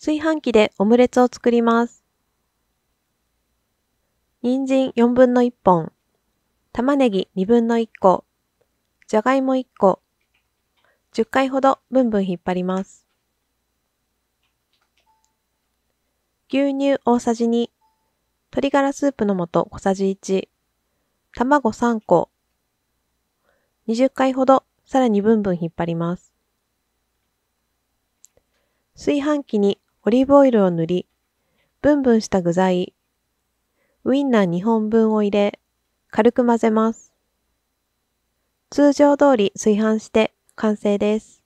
炊飯器でオムレツを作ります。人参4分の1本、玉ねぎ2分の1個、じゃがいも1個、10回ほどブンブン引っ張ります。牛乳大さじ2、鶏ガラスープの素小さじ1、卵3個、20回ほどさらにブンブン引っ張ります。炊飯器にオリーブオイルを塗り、ブンブンした具材、ウインナー2本分を入れ、軽く混ぜます。通常通り炊飯して完成です。